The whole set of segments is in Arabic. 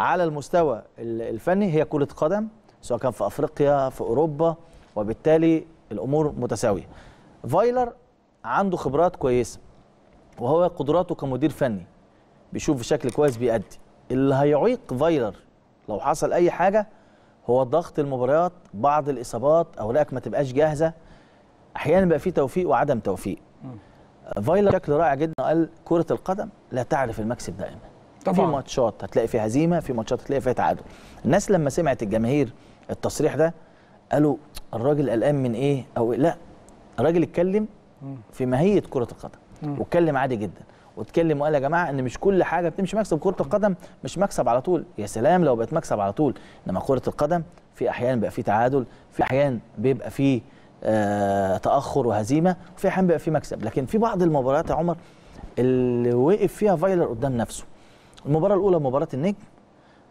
على المستوى الفني هي كرة قدم سواء كان في أفريقيا في أوروبا وبالتالي الأمور متساوية فايلر عنده خبرات كويسة وهو قدراته كمدير فني بيشوف بشكل كويس بيأدي اللي هيعيق فايلر لو حصل أي حاجة هو ضغط المباريات بعض الإصابات أوراقك ما تبقاش جاهزة أحيانا بقى في توفيق وعدم توفيق فايلر بشكل رائع جدا قال كرة القدم لا تعرف المكسب دائما طبعا في ماتشات هتلاقي فيها هزيمه في ماتشات هتلاقي فيها تعادل الناس لما سمعت الجماهير التصريح ده قالوا الراجل قلقان من ايه او لا الراجل اتكلم في ماهيه كره القدم واتكلم عادي جدا واتكلم وقال يا جماعه ان مش كل حاجه بتمشي مكسب كره القدم مش مكسب على طول يا سلام لو بقت مكسب على طول انما كره القدم في احيان بيبقى فيه تعادل في احيان بيبقى فيه آه تاخر وهزيمه وفي احيان بيبقى فيه مكسب لكن في بعض المباريات يا عمر اللي وقف فيها فايلر قدام نفسه المباراه الاولى مباراه النجم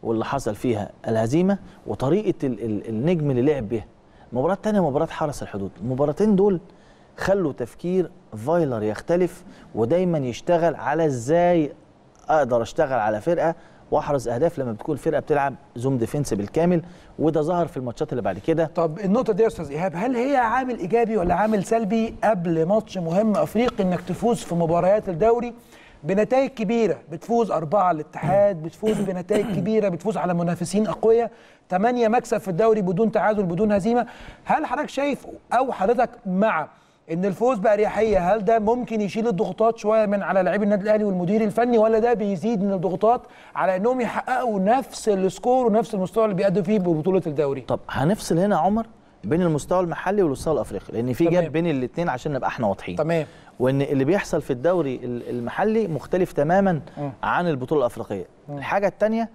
واللي حصل فيها الهزيمه وطريقه النجم اللي لعب بيها المباراه الثانيه مباراه حرس الحدود المباراتين دول خلوا تفكير فايلر يختلف ودايما يشتغل على ازاي اقدر اشتغل على فرقه واحرز اهداف لما بتكون الفرقه بتلعب زوم ديفنس بالكامل وده ظهر في الماتشات اللي بعد كده طب النقطه دي يا استاذ ايهاب هل هي عامل ايجابي ولا عامل سلبي قبل ماتش مهم افريقي انك تفوز في مباريات الدوري بنتائج كبيره بتفوز اربعه الاتحاد بتفوز بنتائج كبيره بتفوز على منافسين اقوياء ثمانيه مكسب في الدوري بدون تعادل بدون هزيمه هل حضرتك شايف او حضرتك مع ان الفوز باريحيه هل ده ممكن يشيل الضغوطات شويه من على لاعبي النادي الاهلي والمدير الفني ولا ده بيزيد من الضغوطات على انهم يحققوا نفس السكور ونفس المستوى اللي بيأدوا فيه ببطوله الدوري طب هنفصل هنا يا عمر بين المستوى المحلي والمستوى الافريقي لان في جاب بين الاثنين عشان نبقى احنا واضحين تمام وان اللي بيحصل في الدوري المحلي مختلف تماما م. عن البطوله الافريقيه م. الحاجه الثانيه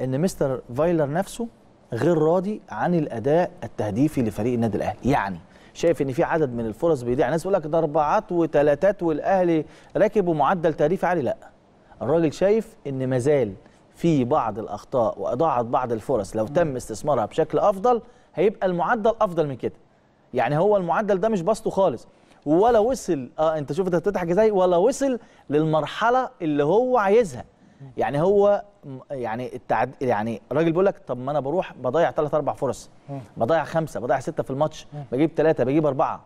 ان مستر فايلر نفسه غير راضي عن الاداء التهديفي لفريق النادي الاهلي يعني شايف ان في عدد من الفرص بيضيع ناس يقول لك ده اربعات وثلاثات والاهلي راكب ومعدل تهديف عالي لا الراجل شايف ان مازال في بعض الاخطاء واضاعت بعض الفرص لو تم استثمارها بشكل افضل هيبقى المعدل افضل من كده يعني هو المعدل ده مش بسطه خالص ولا وصل اه انت شوف انت بتضحك ازاي ولا وصل للمرحله اللي هو عايزها يعني هو يعني التعد يعني الراجل بيقول لك طب ما انا بروح بضيع ثلاث اربع فرص بضيع خمسه بضيع سته في الماتش بجيب ثلاثه بجيب اربعه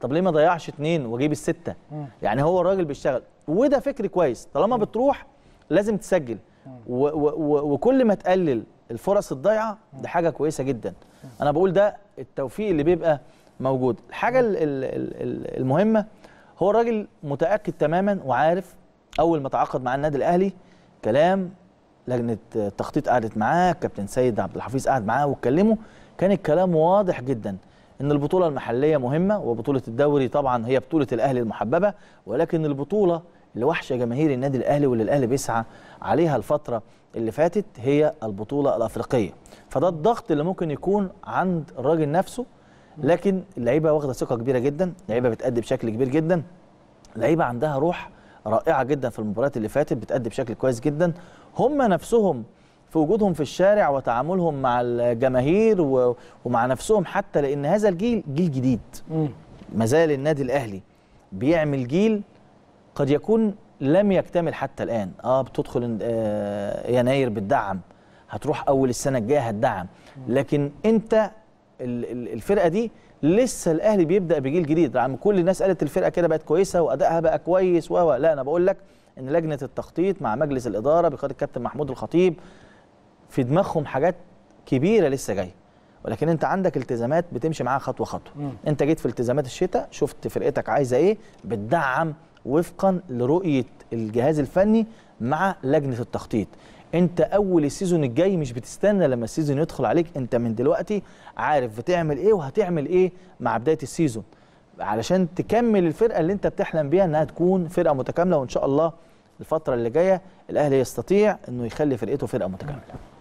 طب ليه ما ضيعش اثنين واجيب السته يعني هو الراجل بيشتغل وده فكر كويس طالما بتروح لازم تسجل وكل ما تقلل الفرص الضايعه ده حاجه كويسه جدا انا بقول ده التوفيق اللي بيبقى موجود الحاجه الـ الـ الـ المهمه هو الراجل متاكد تماما وعارف اول ما تعاقد مع النادي الاهلي كلام لجنه التخطيط قعدت معاه كابتن سيد عبد الحفيظ قعد معاه واتكلموا كان الكلام واضح جدا ان البطوله المحليه مهمه وبطوله الدوري طبعا هي بطوله الاهلي المحببه ولكن البطوله لوحشه جماهير النادي الاهلي واللي الاهلي بيسعى عليها الفتره اللي فاتت هي البطوله الافريقيه فده الضغط اللي ممكن يكون عند الراجل نفسه لكن اللعيبه واخده ثقه كبيره جدا لعيبه بتأدي بشكل كبير جدا لعيبه عندها روح رائعه جدا في المباريات اللي فاتت بتأدي بشكل كويس جدا هم نفسهم في وجودهم في الشارع وتعاملهم مع الجماهير ومع نفسهم حتى لان هذا الجيل جيل جديد ما زال النادي الاهلي بيعمل جيل قد يكون لم يكتمل حتى الان اه بتدخل آه، يناير بتدعم هتروح اول السنه الجايه هتدعم لكن انت الفرقه دي لسه الاهلي بيبدا بجيل جديد رغم كل الناس قالت الفرقه كده بقت كويسه وادائها بقى كويس و لا انا بقول لك ان لجنه التخطيط مع مجلس الاداره بقياده الكابتن محمود الخطيب في دماغهم حاجات كبيره لسه جايه ولكن انت عندك التزامات بتمشي معاها خطوه خطوه مم. انت جيت في التزامات الشتاء شفت فرقتك عايزه ايه بتدعم وفقا لرؤيه الجهاز الفني مع لجنه التخطيط انت اول السيزون الجاي مش بتستنى لما السيزون يدخل عليك انت من دلوقتي عارف بتعمل ايه وهتعمل ايه مع بدايه السيزون علشان تكمل الفرقه اللي انت بتحلم بيها انها تكون فرقه متكامله وان شاء الله الفتره اللي جايه الاهلي يستطيع انه يخلي فرقته فرقه متكامله